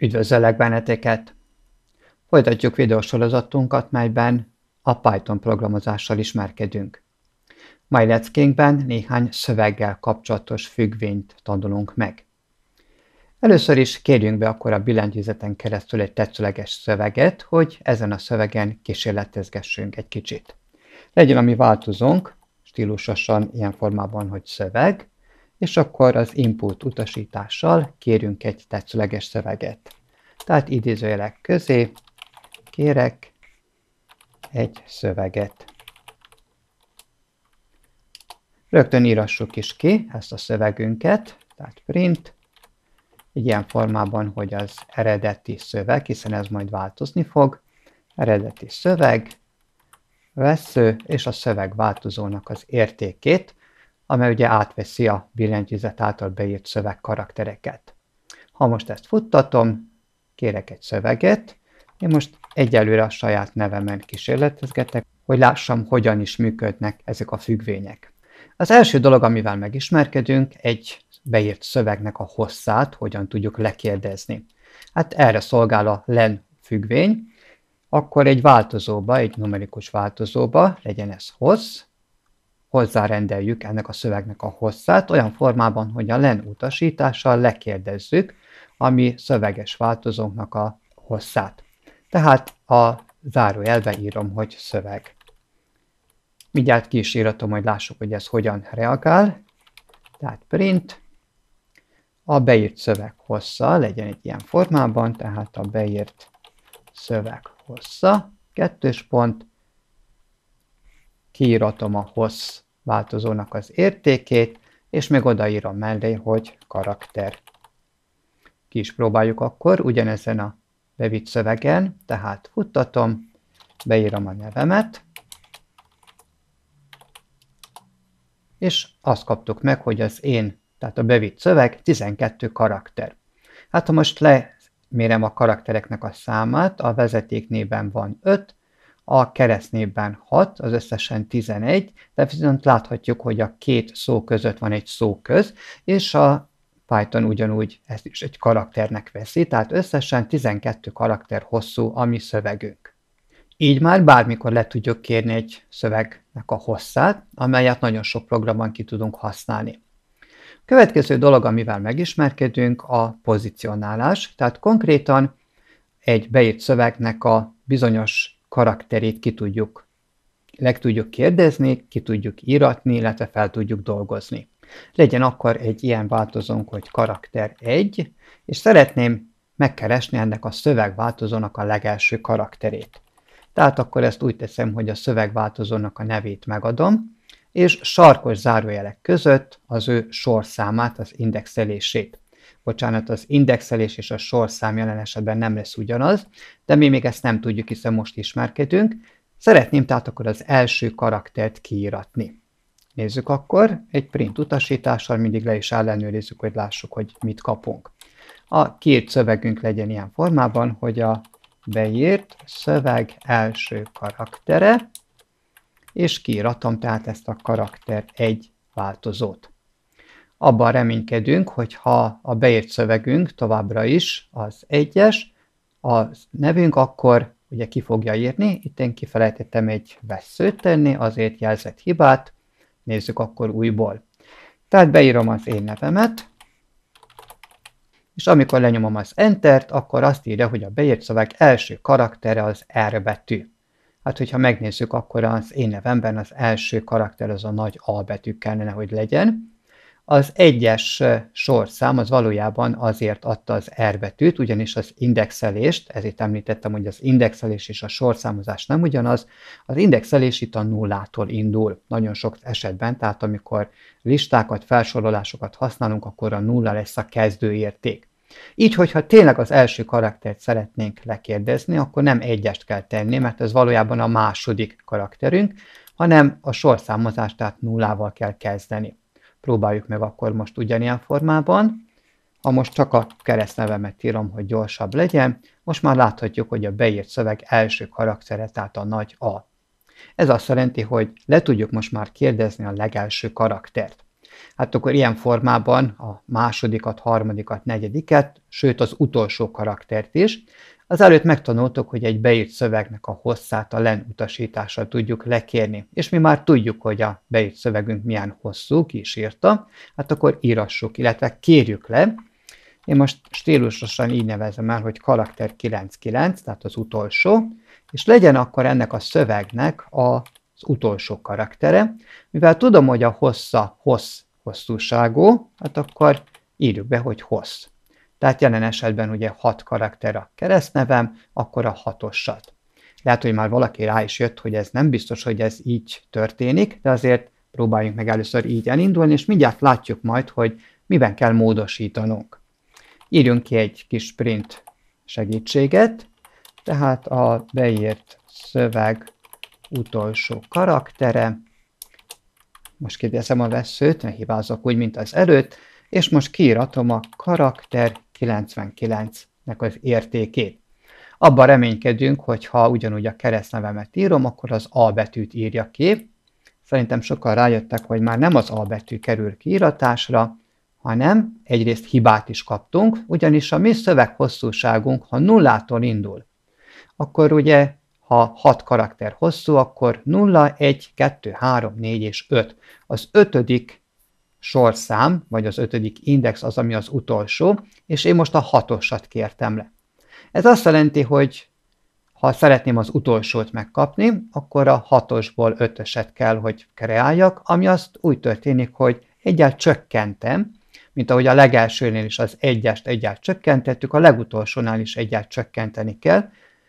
Üdvözöllek benneteket! Folytatjuk videósorozatunkat, melyben a Python programozással ismerkedünk. Mai leckénkben néhány szöveggel kapcsolatos függvényt tanulunk meg. Először is kérjünk be akkor a billentyűzeten keresztül egy tetszőleges szöveget, hogy ezen a szövegen kísérletezgessünk egy kicsit. Legyen ami változunk, stílusosan ilyen formában, hogy szöveg, és akkor az input utasítással kérünk egy tetszőleges szöveget. Tehát idézőjelek közé kérek egy szöveget. Rögtön írassuk is ki ezt a szövegünket, tehát print, ilyen formában, hogy az eredeti szöveg, hiszen ez majd változni fog, eredeti szöveg, vesző és a szöveg változónak az értékét, amely ugye átveszi a billentyűzet által beírt szöveg karaktereket. Ha most ezt futtatom, kérek egy szöveget, én most egyelőre a saját nevemen kísérletezgetek, hogy lássam, hogyan is működnek ezek a függvények. Az első dolog, amivel megismerkedünk, egy beírt szövegnek a hosszát, hogyan tudjuk lekérdezni. Hát erre szolgál a len függvény, akkor egy változóba, egy numerikus változóba, legyen ez hossz, hozzárendeljük ennek a szövegnek a hosszát olyan formában, hogy a len utasítással lekérdezzük a mi szöveges változónknak a hosszát. Tehát a zárójelbe írom, hogy szöveg. Mindjárt ki is íratom, hogy lássuk, hogy ez hogyan reagál. Tehát print, a beírt szöveg hossza legyen egy ilyen formában, tehát a beírt szöveg hossza, kettős pont, kiíratom a hossz változónak az értékét, és még odaírom mellé, hogy karakter. Ki is próbáljuk akkor ugyanezen a bevitt szövegen, tehát futtatom, beírom a nevemet, és azt kaptuk meg, hogy az én, tehát a bevitt szöveg 12 karakter. Hát ha most lemérem a karaktereknek a számát, a vezetéknében van 5, a keresztnévben 6, az összesen 11, de viszont láthatjuk, hogy a két szó között van egy szó köz, és a Python ugyanúgy ezt is egy karakternek veszi, tehát összesen 12 karakter hosszú a mi szövegünk. Így már bármikor le tudjuk kérni egy szövegnek a hosszát, amelyet nagyon sok programban ki tudunk használni. Következő dolog, amivel megismerkedünk, a pozicionálás, tehát konkrétan egy beírt szövegnek a bizonyos karakterét ki tudjuk meg tudjuk kérdezni, ki tudjuk íratni, illetve fel tudjuk dolgozni. Legyen akkor egy ilyen változónk, hogy karakter 1, és szeretném megkeresni ennek a szövegváltozónak a legelső karakterét. Tehát akkor ezt úgy teszem, hogy a szövegváltozónak a nevét megadom, és sarkos zárójelek között az ő sorszámát, az indexelését bocsánat, az indexelés és a sorszám jelen esetben nem lesz ugyanaz, de mi még ezt nem tudjuk, hiszen most ismerkedünk. Szeretném tehát akkor az első karaktert kiíratni. Nézzük akkor, egy print utasítással mindig le is ellenőrizzük, hogy lássuk, hogy mit kapunk. A kiírt szövegünk legyen ilyen formában, hogy a beírt szöveg első karaktere, és kiíratom tehát ezt a karakter egy változót abban reménykedünk, hogy ha a beírt szövegünk továbbra is az egyes, a nevünk akkor ugye ki fogja írni, itt én kifelejtettem egy veszőt tenni, azért jelzett hibát, nézzük akkor újból. Tehát beírom az én nevemet, és amikor lenyomom az Entert, akkor azt írja, hogy a beírt szöveg első karaktere az R betű. Hát, hogyha megnézzük, akkor az én nevemben az első karakter az a nagy A betű kellene, hogy legyen, az egyes sorszám az valójában azért adta az R betűt, ugyanis az indexelést, ezért említettem, hogy az indexelés és a sorszámozás nem ugyanaz, az indexelés itt a nullától indul nagyon sok esetben, tehát amikor listákat, felsorolásokat használunk, akkor a nulla lesz a kezdőérték. Így, hogyha tényleg az első karaktert szeretnénk lekérdezni, akkor nem egyest kell tenni, mert ez valójában a második karakterünk, hanem a sorszámozást, tehát nullával kell kezdeni. Próbáljuk meg akkor most ugyanilyen formában. Ha most csak a keresztnevemet írom, hogy gyorsabb legyen, most már láthatjuk, hogy a beírt szöveg első karaktere, tehát a nagy A. Ez azt jelenti, hogy le tudjuk most már kérdezni a legelső karaktert. Hát akkor ilyen formában a másodikat, harmadikat, negyediket, sőt az utolsó karaktert is Azelőtt megtanultuk, hogy egy beírt szövegnek a hosszát a len utasítással tudjuk lekérni, és mi már tudjuk, hogy a beírt szövegünk milyen hosszú, ki is írta, hát akkor írassuk, illetve kérjük le. Én most stílusosan így nevezem el, hogy karakter 99, tehát az utolsó, és legyen akkor ennek a szövegnek a az utolsó karaktere. Mivel tudom, hogy a hossza hossz hosszúságú, hát akkor írjuk be, hogy hossz. Tehát jelen esetben ugye hat karakter a keresztnevem, akkor a hatossat. Lehet, hogy már valaki rá is jött, hogy ez nem biztos, hogy ez így történik, de azért próbáljunk meg először így elindulni, és mindjárt látjuk majd, hogy miben kell módosítanunk. Írjunk ki egy kis print segítséget, tehát a beírt szöveg utolsó karaktere, most kérdezem a veszőt, ne hibázok úgy, mint az előtt, és most kiíratom a karakter 99-nek az értékét. Abban reménykedünk, hogy ha ugyanúgy a keresztnevemet írom, akkor az A betűt írja ki. Szerintem sokan rájöttek, hogy már nem az A betű kerül kiíratásra, hanem egyrészt hibát is kaptunk, ugyanis a mi szöveg hosszúságunk, ha nullától indul, akkor ugye, ha 6 karakter hosszú, akkor 0, 1, 2, 3, 4 és 5. Az ötödik sorszám, vagy az ötödik index az, ami az utolsó, és én most a hatosat kértem le. Ez azt jelenti, hogy ha szeretném az utolsót megkapni, akkor a hatosból ötöset kell, hogy kreáljak, ami azt úgy történik, hogy egyel csökkentem, mint ahogy a legelsőnél is az egyest egyel csökkentettük, a legutolsónál is egyel csökkenteni kell,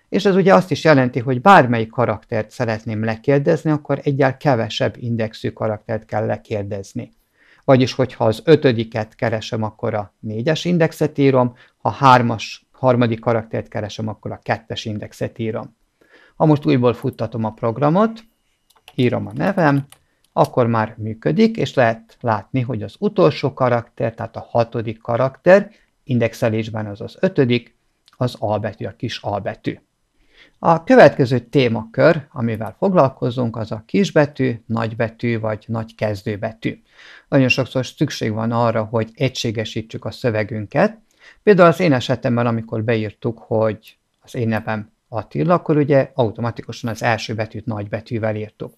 és ez ugye azt is jelenti, hogy bármelyik karaktert szeretném lekérdezni, akkor egyel kevesebb indexű karaktert kell lekérdezni vagyis hogyha az ötödiket keresem, akkor a négyes indexet írom, ha hármas, harmadik karaktert keresem, akkor a kettes indexet írom. Ha most újból futtatom a programot, írom a nevem, akkor már működik, és lehet látni, hogy az utolsó karakter, tehát a hatodik karakter, indexelésben az az ötödik, az albetű, a kis albetű. A következő témakör, amivel foglalkozunk, az a kisbetű, nagybetű vagy nagy kezdőbetű. Nagyon sokszor szükség van arra, hogy egységesítsük a szövegünket. Például az én esetemben, amikor beírtuk, hogy az én nevem Attila, akkor ugye automatikusan az első betűt nagybetűvel írtuk.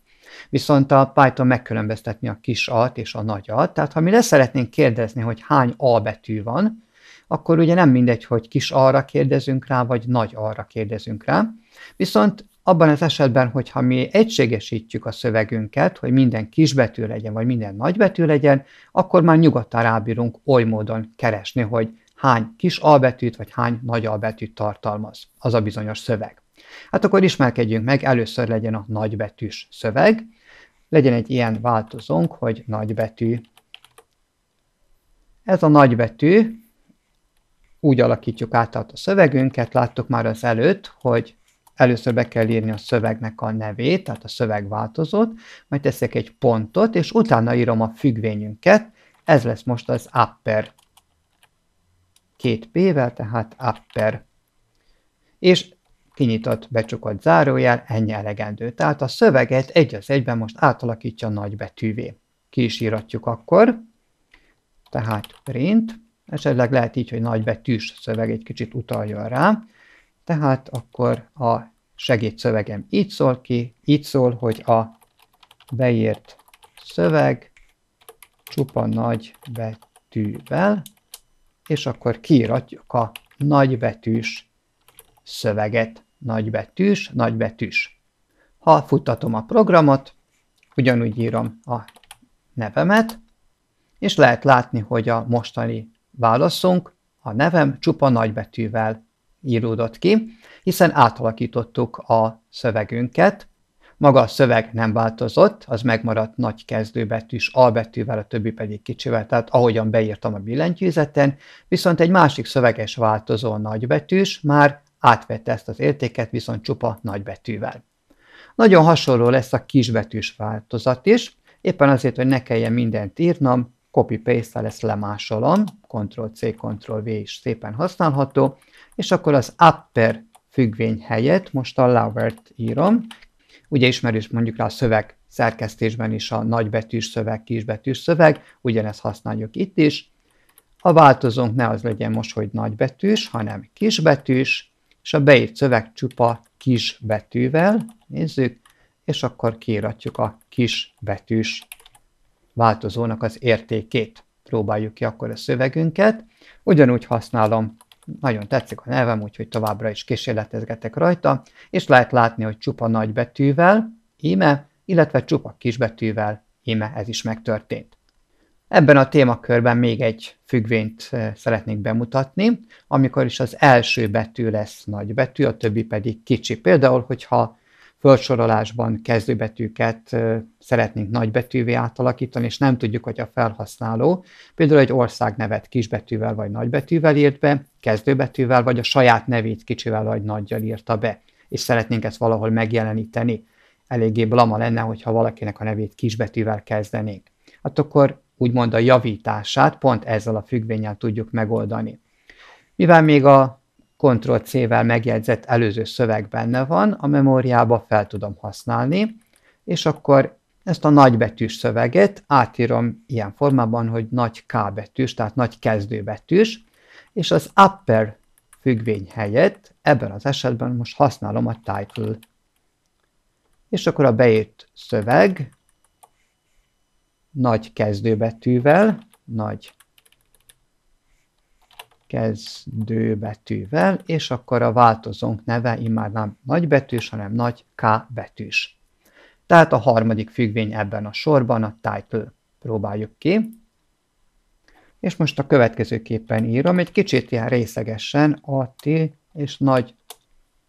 Viszont a Python megkülönböztetni a kis alt és a nagy alt, tehát ha mi leszeretnénk szeretnénk kérdezni, hogy hány A betű van, akkor ugye nem mindegy, hogy kis arra kérdezünk rá, vagy nagy arra kérdezünk rá. Viszont abban az esetben, hogyha mi egységesítjük a szövegünket, hogy minden kisbetű legyen, vagy minden nagybetű legyen, akkor már nyugodtan rábírunk oly módon keresni, hogy hány kis albetűt, vagy hány nagy albetűt tartalmaz az a bizonyos szöveg. Hát akkor ismerkedjünk meg, először legyen a nagybetűs szöveg, legyen egy ilyen változónk, hogy nagybetű. Ez a nagybetű úgy alakítjuk át a szövegünket, láttuk már az előtt, hogy először be kell írni a szövegnek a nevét, tehát a szövegváltozót, majd teszek egy pontot, és utána írom a függvényünket, ez lesz most az upper. Két P-vel, tehát upper. És kinyitott, becsukott zárójel, ennyi elegendő. Tehát a szöveget egy az egyben most átalakítja nagybetűvé. Ki is íratjuk akkor, tehát print, Esetleg lehet így, hogy nagybetűs szöveg egy kicsit utaljon rá. Tehát akkor a segédszövegem így szól ki, így szól, hogy a beírt szöveg csupa nagy betűvel, és akkor kiíratjuk a nagybetűs szöveget. Nagybetűs, nagybetűs. Ha futtatom a programot, ugyanúgy írom a nevemet, és lehet látni, hogy a mostani Válaszunk a nevem csupa nagybetűvel íródott ki, hiszen átalakítottuk a szövegünket. Maga a szöveg nem változott, az megmaradt nagy kezdőbetűs albetűvel, a többi pedig kicsivel, tehát ahogyan beírtam a billentyűzeten, viszont egy másik szöveges változó nagybetűs már átvette ezt az értéket, viszont csupa nagybetűvel. Nagyon hasonló lesz a kisbetűs változat is, éppen azért, hogy ne kelljen mindent írnom, copy-paste-tel ezt lemásolom, Ctrl-C, Ctrl-V is szépen használható, és akkor az upper függvény helyett most a lower-t írom, ugye ismerős mondjuk rá a szöveg szerkesztésben is a nagybetűs szöveg, kisbetűs szöveg, ugyanezt használjuk itt is. A változónk ne az legyen most, hogy nagybetűs, hanem kisbetűs, és a beírt szöveg csupa kisbetűvel, nézzük, és akkor kiíratjuk a kisbetűs változónak az értékét. Próbáljuk ki akkor a szövegünket. Ugyanúgy használom, nagyon tetszik a nevem, úgyhogy továbbra is kísérletezgetek rajta, és lehet látni, hogy csupa nagybetűvel, íme, illetve csupa kisbetűvel, íme ez is megtörtént. Ebben a témakörben még egy függvényt e, szeretnék bemutatni, amikor is az első betű lesz nagy betű, a többi pedig kicsi. Például, hogyha felsorolásban kezdőbetűket szeretnénk nagybetűvé átalakítani, és nem tudjuk, hogy a felhasználó például egy ország nevet kisbetűvel vagy nagybetűvel írt be, kezdőbetűvel, vagy a saját nevét kicsivel vagy nagyjal írta be, és szeretnénk ezt valahol megjeleníteni. Eléggé blama lenne, hogyha valakinek a nevét kisbetűvel kezdenénk. Hát akkor úgymond a javítását pont ezzel a függvényel tudjuk megoldani. Mivel még a Ctrl-C-vel megjegyzett előző szöveg benne van, a memóriába fel tudom használni, és akkor ezt a nagybetűs szöveget átírom ilyen formában, hogy nagy K betűs, tehát nagy kezdőbetűs, és az upper függvény helyett ebben az esetben most használom a title. És akkor a beírt szöveg nagy kezdőbetűvel, nagy kezdő betűvel, és akkor a változónk neve immár nem nagybetűs, hanem nagy K betűs. Tehát a harmadik függvény ebben a sorban a title. Próbáljuk ki. És most a következőképpen írom, egy kicsit ilyen részegesen a T és nagy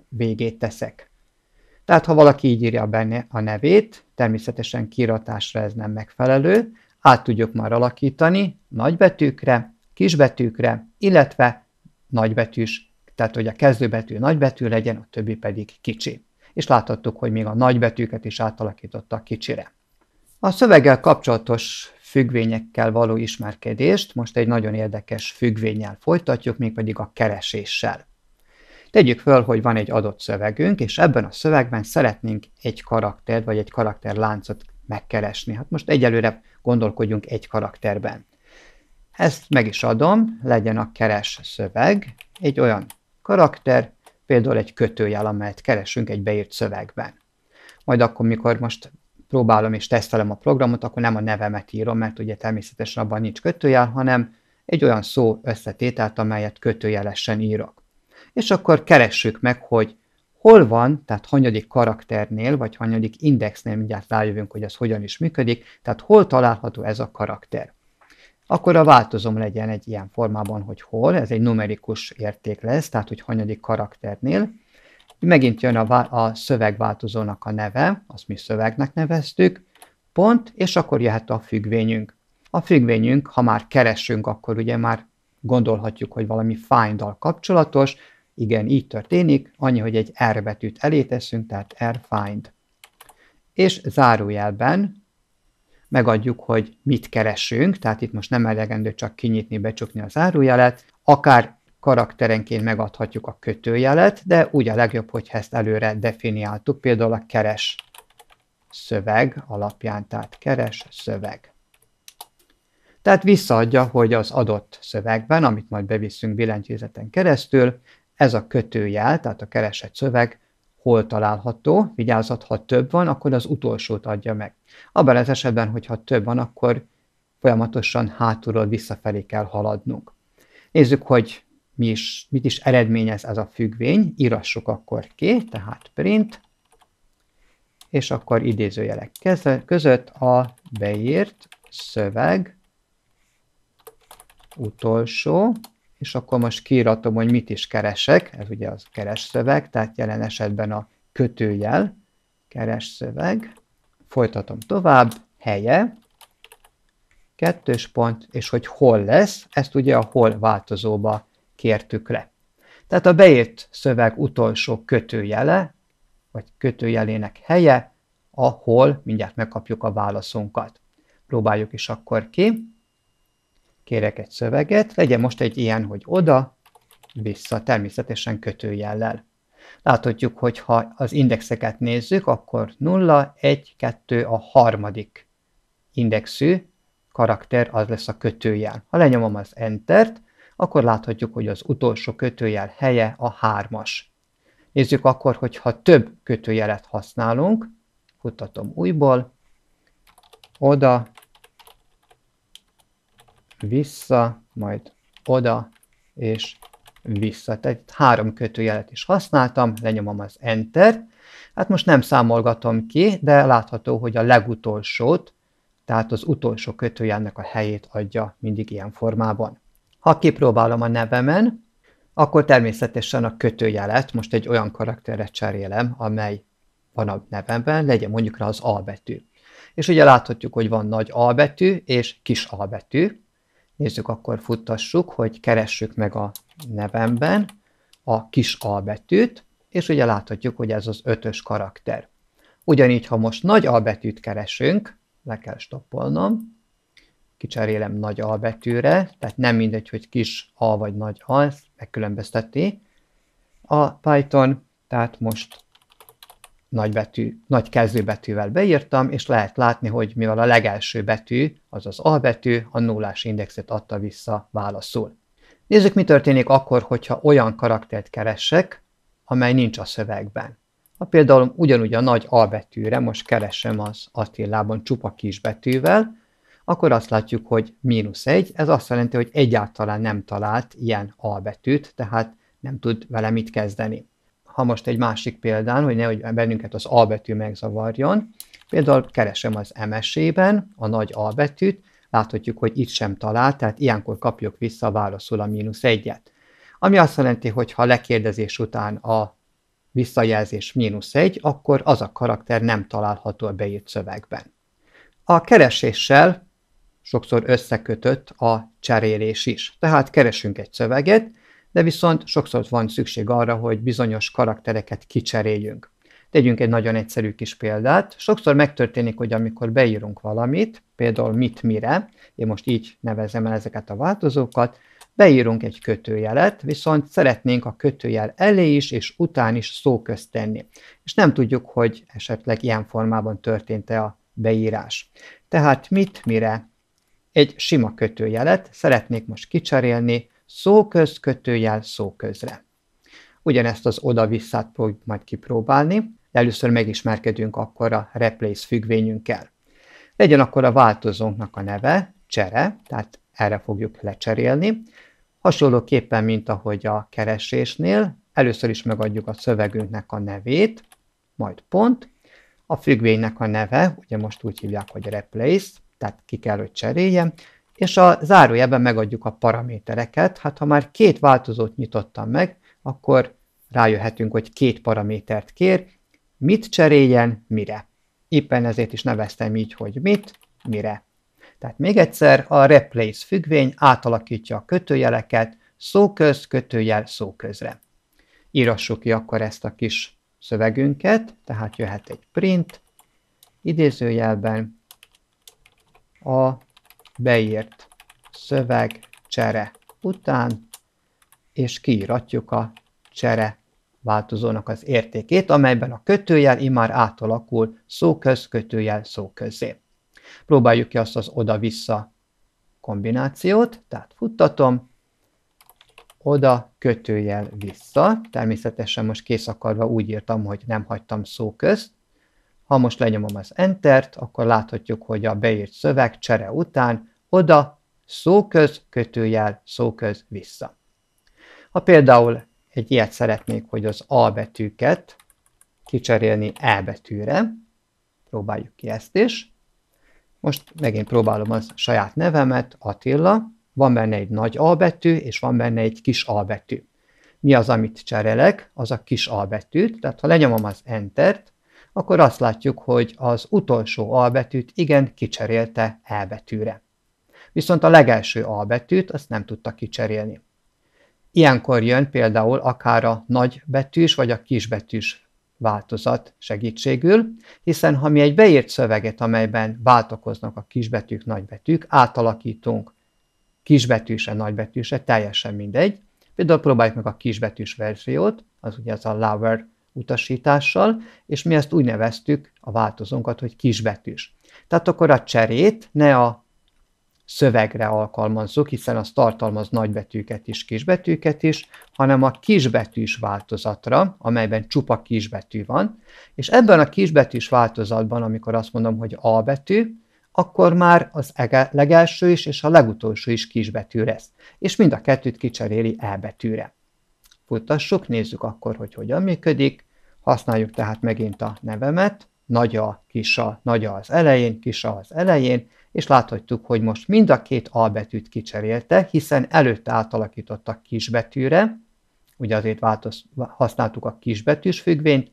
végét teszek. Tehát ha valaki így írja benne a nevét, természetesen kiratásra ez nem megfelelő, át tudjuk már alakítani nagybetűkre, kisbetűkre, illetve nagybetűs, tehát hogy a kezdőbetű nagybetű legyen, a többi pedig kicsi. És láthattuk, hogy még a nagybetűket is átalakította a kicsire. A szöveggel kapcsolatos függvényekkel való ismerkedést most egy nagyon érdekes függvényel folytatjuk, mégpedig a kereséssel. Tegyük föl, hogy van egy adott szövegünk, és ebben a szövegben szeretnénk egy karaktert vagy egy karakterláncot megkeresni. Hát most egyelőre gondolkodjunk egy karakterben. Ezt meg is adom, legyen a keres szöveg, egy olyan karakter, például egy kötőjel, amelyet keresünk egy beírt szövegben. Majd akkor, mikor most próbálom és tesztelem a programot, akkor nem a nevemet írom, mert ugye természetesen abban nincs kötőjel, hanem egy olyan szó összetételt, amelyet kötőjelesen írok. És akkor keressük meg, hogy hol van, tehát hanyadik karakternél, vagy hanyadik indexnél, mindjárt rájövünk, hogy ez hogyan is működik, tehát hol található ez a karakter akkor a változom legyen egy ilyen formában, hogy hol, ez egy numerikus érték lesz, tehát hogy hanyadik karakternél. Megint jön a, a szövegváltozónak a neve, azt mi szövegnek neveztük, pont, és akkor jöhet a függvényünk. A függvényünk, ha már keresünk, akkor ugye már gondolhatjuk, hogy valami find kapcsolatos, igen, így történik, annyi, hogy egy R betűt elé teszünk, tehát R find. És zárójelben megadjuk, hogy mit keresünk, tehát itt most nem elegendő csak kinyitni, becsukni az árujelet, akár karakterenként megadhatjuk a kötőjelet, de úgy a legjobb, hogy ezt előre definiáltuk, például a keres szöveg alapján, tehát keres szöveg. Tehát visszaadja, hogy az adott szövegben, amit majd beviszünk billentyűzeten keresztül, ez a kötőjel, tehát a keresett szöveg hol található, vigyázat, ha több van, akkor az utolsót adja meg. Abban az esetben, hogyha több van, akkor folyamatosan hátulról visszafelé kell haladnunk. Nézzük, hogy mi is, mit is eredményez ez a függvény. Írassuk akkor ki, tehát print, és akkor idézőjelek között a beírt szöveg utolsó és akkor most kiíratom, hogy mit is keresek, ez ugye az keres szöveg, tehát jelen esetben a kötőjel, keres szöveg, folytatom tovább, helye, kettős pont, és hogy hol lesz, ezt ugye a hol változóba kértük le. Tehát a beírt szöveg utolsó kötőjele, vagy kötőjelének helye, ahol mindjárt megkapjuk a válaszunkat. Próbáljuk is akkor ki kérek egy szöveget, legyen most egy ilyen, hogy oda, vissza, természetesen kötőjellel. Láthatjuk, hogy ha az indexeket nézzük, akkor 0, 1, 2 a harmadik indexű karakter az lesz a kötőjel. Ha lenyomom az Enter-t, akkor láthatjuk, hogy az utolsó kötőjel helye a hármas. Nézzük akkor, hogy ha több kötőjelet használunk, futtatom újból, oda, vissza, majd oda, és vissza. Tehát itt három kötőjelet is használtam, lenyomom az Enter-t, Hát most nem számolgatom ki, de látható, hogy a legutolsót, tehát az utolsó kötőjelnek a helyét adja mindig ilyen formában. Ha kipróbálom a nevemen, akkor természetesen a kötőjelet most egy olyan karakterre cserélem, amely van a nevemben, legyen mondjuk rá az A betű. És ugye láthatjuk, hogy van nagy A betű és kis A betű, Nézzük, akkor futtassuk, hogy keressük meg a nevemben a kis A betűt, és ugye láthatjuk, hogy ez az ötös karakter. Ugyanígy, ha most nagy A betűt keresünk, le kell stoppolnom, kicserélem nagy A betűre, tehát nem mindegy, hogy kis A vagy nagy A, ez megkülönbözteti a Python, tehát most nagybetű, nagy kezdőbetűvel beírtam, és lehet látni, hogy mivel a legelső betű, azaz A betű, a nullás indexet adta vissza válaszul. Nézzük, mi történik akkor, hogyha olyan karaktert keresek, amely nincs a szövegben. Ha például ugyanúgy a nagy A betűre most keresem az Attilában csupa kis betűvel, akkor azt látjuk, hogy mínusz egy, ez azt jelenti, hogy egyáltalán nem talált ilyen A betűt, tehát nem tud vele mit kezdeni ha most egy másik példán, hogy nehogy bennünket az A betű megzavarjon, például keresem az MSE-ben a nagy A betűt, láthatjuk, hogy itt sem talál, tehát ilyenkor kapjuk vissza válaszul a mínusz egyet. Ami azt jelenti, hogy ha lekérdezés után a visszajelzés mínusz egy, akkor az a karakter nem található a beírt szövegben. A kereséssel sokszor összekötött a cserélés is. Tehát keresünk egy szöveget, de viszont sokszor van szükség arra, hogy bizonyos karaktereket kicseréljünk. Tegyünk egy nagyon egyszerű kis példát. Sokszor megtörténik, hogy amikor beírunk valamit, például mit mire, én most így nevezem el ezeket a változókat, beírunk egy kötőjelet, viszont szeretnénk a kötőjel elé is és után is közt tenni. És nem tudjuk, hogy esetleg ilyen formában történt-e a beírás. Tehát mit, mire? Egy sima kötőjelet szeretnék most kicserélni szóköz kötőjel szóközre. Ugyanezt az oda-visszát fogjuk majd kipróbálni, de először megismerkedünk akkor a replace függvényünkkel. Legyen akkor a változónknak a neve, csere, tehát erre fogjuk lecserélni. Hasonlóképpen, mint ahogy a keresésnél, először is megadjuk a szövegünknek a nevét, majd pont, a függvénynek a neve, ugye most úgy hívják, hogy replace, tehát ki kell, hogy cserélje, és a zárójelben megadjuk a paramétereket. Hát ha már két változót nyitottam meg, akkor rájöhetünk, hogy két paramétert kér, mit cseréljen, mire. Éppen ezért is neveztem így, hogy mit, mire. Tehát még egyszer a replace függvény átalakítja a kötőjeleket szóköz, kötőjel, szóközre. Írassuk ki akkor ezt a kis szövegünket, tehát jöhet egy print, idézőjelben a beírt szöveg csere után, és kiíratjuk a csere változónak az értékét, amelyben a kötőjel imár átalakul szóköz kötőjel szóközé. Próbáljuk ki azt az oda-vissza kombinációt, tehát futtatom, oda kötőjel vissza, természetesen most kész akarva úgy írtam, hogy nem hagytam szó közt, ha most lenyomom az Entert, akkor láthatjuk, hogy a beírt szöveg csere után oda szóköz, kötőjel, szóköz, vissza. Ha például egy ilyet szeretnék, hogy az A betűket kicserélni E betűre, próbáljuk ki ezt is. Most megint próbálom az saját nevemet, Attila, van benne egy nagy A betű, és van benne egy kis A betű. Mi az, amit cserélek? Az a kis A betűt, tehát ha lenyomom az Entert, akkor azt látjuk, hogy az utolsó albetűt igen kicserélte elbetűre. Viszont a legelső albetűt azt nem tudta kicserélni. Ilyenkor jön például akár a nagy betűs vagy a kisbetűs változat segítségül, hiszen ha mi egy beírt szöveget, amelyben váltakoznak a kisbetűk, nagybetűk, átalakítunk kisbetűse, nagybetűse, teljesen mindegy. Például próbáljuk meg a kisbetűs verziót, az ugye az a lower utasítással, és mi ezt úgy neveztük a változónkat, hogy kisbetűs. Tehát akkor a cserét ne a szövegre alkalmazzuk, hiszen az tartalmaz nagybetűket is, kisbetűket is, hanem a kisbetűs változatra, amelyben csupa kisbetű van, és ebben a kisbetűs változatban, amikor azt mondom, hogy A betű, akkor már az legelső is és a legutolsó is kisbetű lesz, és mind a kettőt kicseréli E betűre kutassuk, nézzük akkor, hogy hogyan működik. Használjuk tehát megint a nevemet, nagy a, kis a, nagy a az elején, kis a az elején, és láthatjuk, hogy most mind a két albetűt kicserélte, hiszen előtte átalakítottak kisbetűre, ugye azért változ, használtuk a kisbetűs függvényt,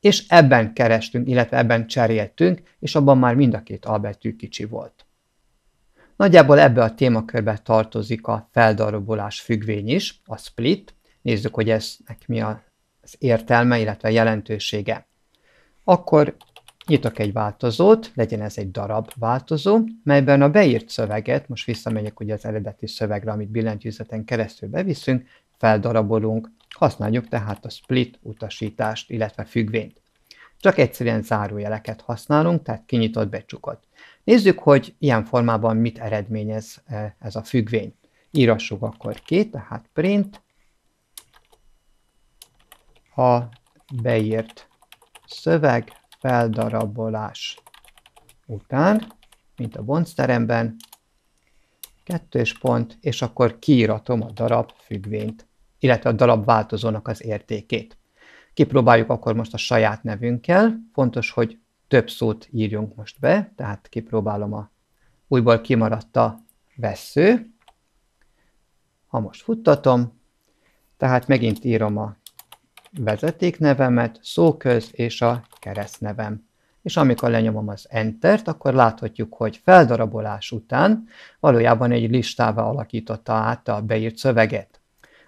és ebben kerestünk, illetve ebben cseréltünk, és abban már mind a két albetű kicsi volt. Nagyjából ebbe a témakörbe tartozik a feldarabolás függvény is, a split, nézzük, hogy eznek mi az értelme, illetve jelentősége. Akkor nyitok egy változót, legyen ez egy darab változó, melyben a beírt szöveget, most visszamegyek ugye az eredeti szövegre, amit billentyűzeten keresztül beviszünk, feldarabolunk, használjuk tehát a split utasítást, illetve függvényt. Csak egyszerűen zárójeleket használunk, tehát kinyitott, becsukott. Nézzük, hogy ilyen formában mit eredményez eh, ez a függvény. Írassuk akkor ki, tehát print, a beírt szöveg feldarabolás után, mint a boncteremben, kettős pont, és akkor kiíratom a darab függvényt, illetve a darab változónak az értékét. Kipróbáljuk akkor most a saját nevünkkel. Fontos, hogy több szót írjunk most be, tehát kipróbálom a újból kimaradt a vesző. Ha most futtatom, tehát megint írom a vezetéknevemet, szóköz és a keresztnevem. És amikor lenyomom az enter-t, akkor láthatjuk, hogy feldarabolás után valójában egy listává alakította át a beírt szöveget.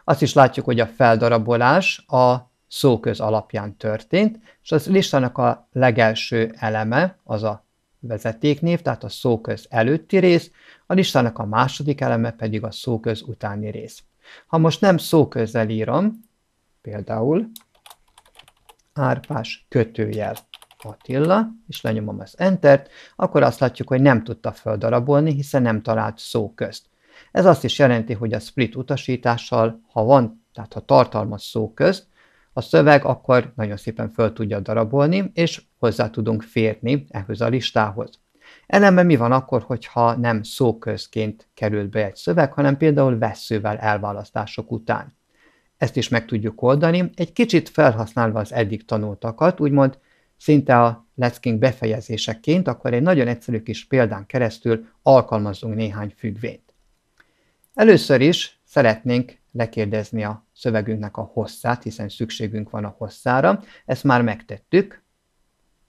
Azt is látjuk, hogy a feldarabolás a szóköz alapján történt, és az listának a legelső eleme az a vezetéknév, tehát a szóköz előtti rész, a listának a második eleme pedig a szóköz utáni rész. Ha most nem szóközzel írom, például Árpás kötőjel Attila, és lenyomom az Entert, akkor azt látjuk, hogy nem tudta földarabolni, hiszen nem talált szó közt. Ez azt is jelenti, hogy a split utasítással, ha van, tehát ha tartalmaz szó közt, a szöveg akkor nagyon szépen föl tudja darabolni, és hozzá tudunk férni ehhez a listához. Ellenben mi van akkor, hogyha nem szóközként került be egy szöveg, hanem például vesszővel elválasztások után? Ezt is meg tudjuk oldani, egy kicsit felhasználva az eddig tanultakat, úgymond szinte a leckénk befejezéseként, akkor egy nagyon egyszerű kis példán keresztül alkalmazzunk néhány függvényt. Először is szeretnénk lekérdezni a szövegünknek a hosszát, hiszen szükségünk van a hosszára. Ezt már megtettük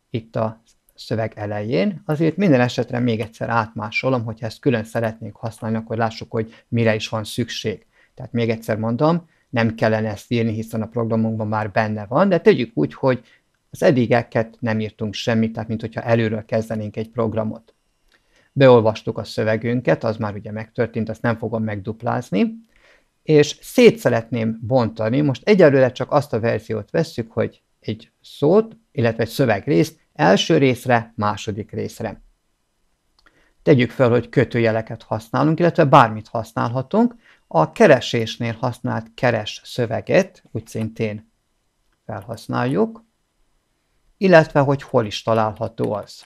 itt a szöveg elején, azért minden esetre még egyszer átmásolom, hogyha ezt külön szeretnénk használni, akkor lássuk, hogy mire is van szükség. Tehát még egyszer mondom, nem kellene ezt írni, hiszen a programunkban már benne van, de tegyük úgy, hogy az eddigeket nem írtunk semmit, tehát mint hogyha előről kezdenénk egy programot. Beolvastuk a szövegünket, az már ugye megtörtént, azt nem fogom megduplázni, és szét szeretném bontani, most egyelőre csak azt a verziót vesszük, hogy egy szót, illetve egy szövegrészt első részre, második részre. Tegyük fel, hogy kötőjeleket használunk, illetve bármit használhatunk, a keresésnél használt keres szöveget, úgy szintén felhasználjuk, illetve hogy hol is található az.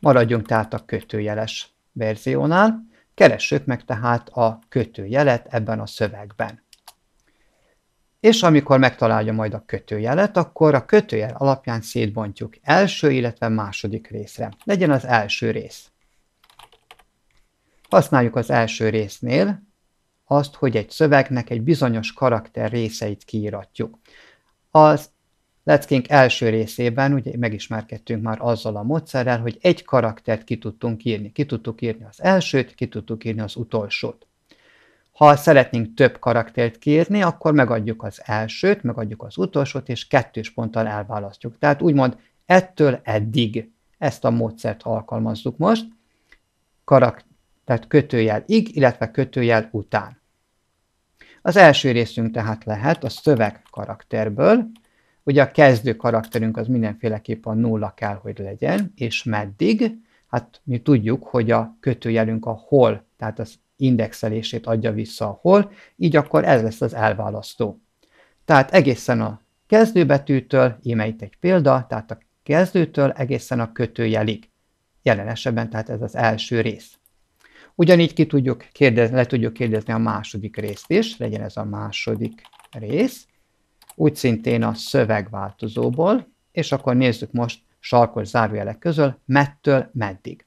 Maradjunk tehát a kötőjeles verziónál, keressük meg tehát a kötőjelet ebben a szövegben. És amikor megtalálja majd a kötőjelet, akkor a kötőjel alapján szétbontjuk első, illetve második részre. Legyen az első rész. Használjuk az első résznél azt, hogy egy szövegnek egy bizonyos karakter részeit kiíratjuk. Az leckénk első részében ugye megismerkedtünk már azzal a módszerrel, hogy egy karaktert ki tudtunk írni. Ki tudtuk írni az elsőt, ki tudtuk írni az utolsót. Ha szeretnénk több karaktert kiírni, akkor megadjuk az elsőt, megadjuk az utolsót, és kettős ponttal elválasztjuk. Tehát úgymond ettől eddig ezt a módszert alkalmazzuk most, karak tehát kötőjel ig, illetve kötőjel után. Az első részünk tehát lehet a szöveg karakterből, ugye a kezdő karakterünk az mindenféleképpen nulla kell, hogy legyen, és meddig? Hát mi tudjuk, hogy a kötőjelünk a hol, tehát az indexelését adja vissza a hol, így akkor ez lesz az elválasztó. Tehát egészen a kezdőbetűtől, íme itt egy példa, tehát a kezdőtől egészen a kötőjelig. Jelen esetben tehát ez az első rész. Ugyanígy ki tudjuk kérdezni, le tudjuk kérdezni a második részt is, legyen ez a második rész, úgy szintén a szövegváltozóból, és akkor nézzük most sarkos zárójelek közül, mettől meddig.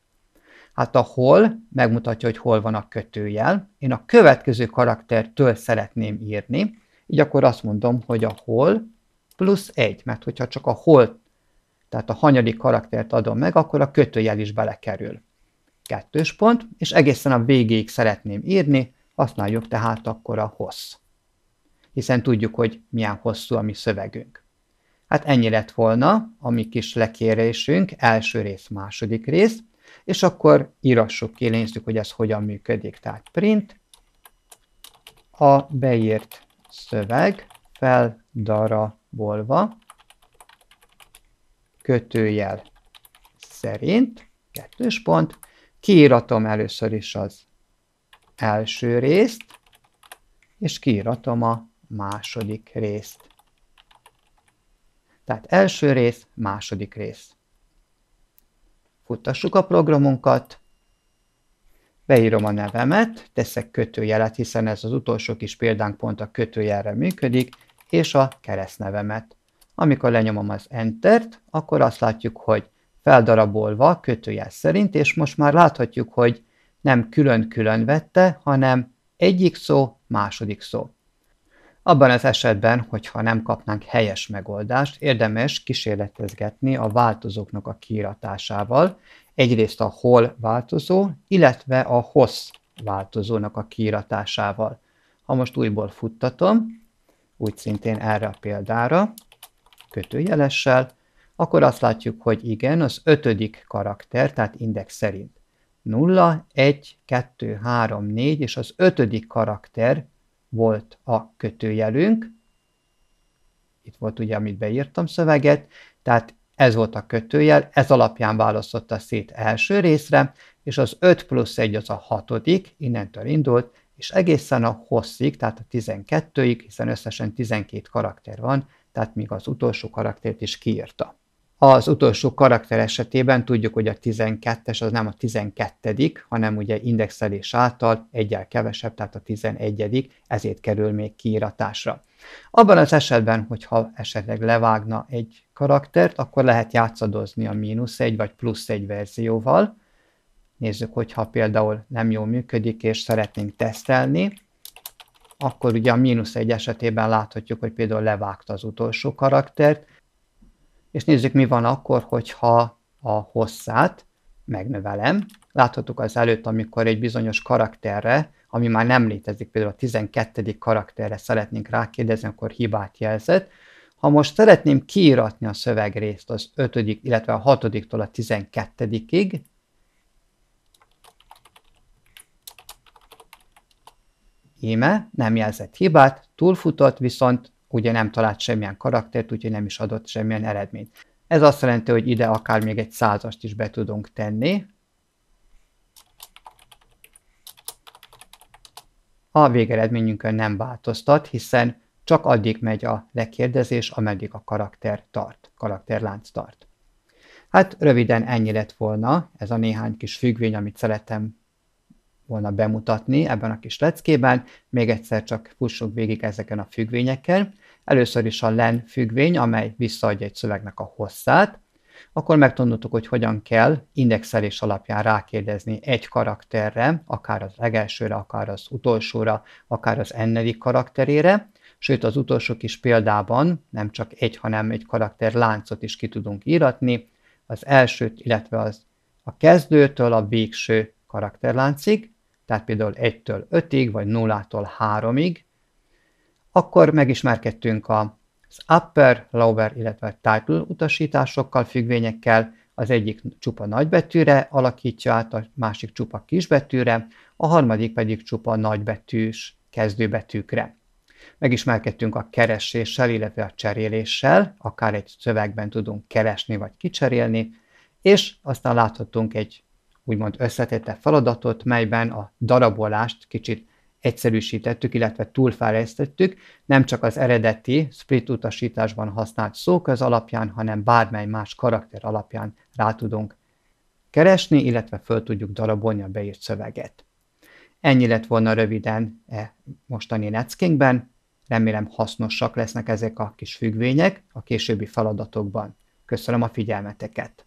Hát a hol megmutatja, hogy hol van a kötőjel. Én a következő karaktertől szeretném írni, így akkor azt mondom, hogy a hol plusz egy, mert hogyha csak a hol, tehát a hanyadik karaktert adom meg, akkor a kötőjel is belekerül kettős pont, és egészen a végéig szeretném írni, használjuk tehát akkor a hossz. Hiszen tudjuk, hogy milyen hosszú a mi szövegünk. Hát ennyi lett volna a mi kis lekérésünk, első rész, második rész, és akkor írassuk ki, nézzük, hogy ez hogyan működik. Tehát print, a beírt szöveg feldarabolva, kötőjel szerint, kettős pont, kiíratom először is az első részt, és kiíratom a második részt. Tehát első rész, második rész. Futtassuk a programunkat, beírom a nevemet, teszek kötőjelet, hiszen ez az utolsó kis példánk pont a kötőjelre működik, és a keresztnevemet. Amikor lenyomom az Enter-t, akkor azt látjuk, hogy feldarabolva kötőjel szerint, és most már láthatjuk, hogy nem külön-külön vette, hanem egyik szó, második szó. Abban az esetben, hogyha nem kapnánk helyes megoldást, érdemes kísérletezgetni a változóknak a kiíratásával, egyrészt a hol változó, illetve a hossz változónak a kiíratásával. Ha most újból futtatom, úgy szintén erre a példára, kötőjelessel, akkor azt látjuk, hogy igen, az ötödik karakter, tehát index szerint. 0, 1, 2, 3, 4, és az ötödik karakter volt a kötőjelünk. Itt volt ugye, amit beírtam szöveget, tehát ez volt a kötőjel, ez alapján választotta szét első részre, és az 5 plusz 1 az a hatodik, innentől indult, és egészen a hosszig, tehát a 12-ig, hiszen összesen 12 karakter van, tehát még az utolsó karaktert is kiírta. Az utolsó karakter esetében tudjuk, hogy a 12-es az nem a 12 hanem ugye indexelés által egyel kevesebb, tehát a 11 ezért kerül még kiíratásra. Abban az esetben, hogyha esetleg levágna egy karaktert, akkor lehet játszadozni a mínusz egy vagy plusz egy verzióval. Nézzük, hogyha például nem jól működik, és szeretnénk tesztelni, akkor ugye a mínusz egy esetében láthatjuk, hogy például levágta az utolsó karaktert, és nézzük, mi van akkor, hogyha a hosszát megnövelem. Láthattuk az előtt, amikor egy bizonyos karakterre, ami már nem létezik, például a 12. karakterre szeretnénk rákérdezni, akkor hibát jelzett. Ha most szeretném kiíratni a szövegrészt az 5. illetve a 6-tól a 12-ig, íme nem jelzett hibát, túlfutott, viszont ugye nem talált semmilyen karaktert, úgyhogy nem is adott semmilyen eredményt. Ez azt jelenti, hogy ide akár még egy százast is be tudunk tenni. A végeredményünkön nem változtat, hiszen csak addig megy a lekérdezés, ameddig a karakter tart, karakterlánc tart. Hát röviden ennyi lett volna ez a néhány kis függvény, amit szeretem volna bemutatni ebben a kis leckében. Még egyszer csak fussunk végig ezeken a függvényeken. Először is a len függvény, amely visszaadja egy szövegnek a hosszát. Akkor megtanultuk, hogy hogyan kell indexelés alapján rákérdezni egy karakterre, akár az legelsőre, akár az utolsóra, akár az ennedik karakterére sőt az utolsó kis példában nem csak egy, hanem egy karakter láncot is ki tudunk íratni, az elsőt, illetve az a kezdőtől a végső karakterláncig, tehát például 1-től 5-ig, vagy 0-tól 3-ig, akkor megismerkedtünk az upper, lower, illetve title utasításokkal, függvényekkel, az egyik csupa nagybetűre alakítja át, a másik csupa kisbetűre, a harmadik pedig csupa nagybetűs kezdőbetűkre. Megismerkedtünk a kereséssel, illetve a cseréléssel, akár egy szövegben tudunk keresni vagy kicserélni, és aztán láthatunk egy úgymond összetette feladatot, melyben a darabolást kicsit egyszerűsítettük, illetve túlfejlesztettük, nem csak az eredeti split utasításban használt szóköz alapján, hanem bármely más karakter alapján rá tudunk keresni, illetve föl tudjuk darabolni a beírt szöveget. Ennyi lett volna röviden e mostani neckénkben, Remélem hasznosak lesznek ezek a kis függvények a későbbi feladatokban. Köszönöm a figyelmeteket!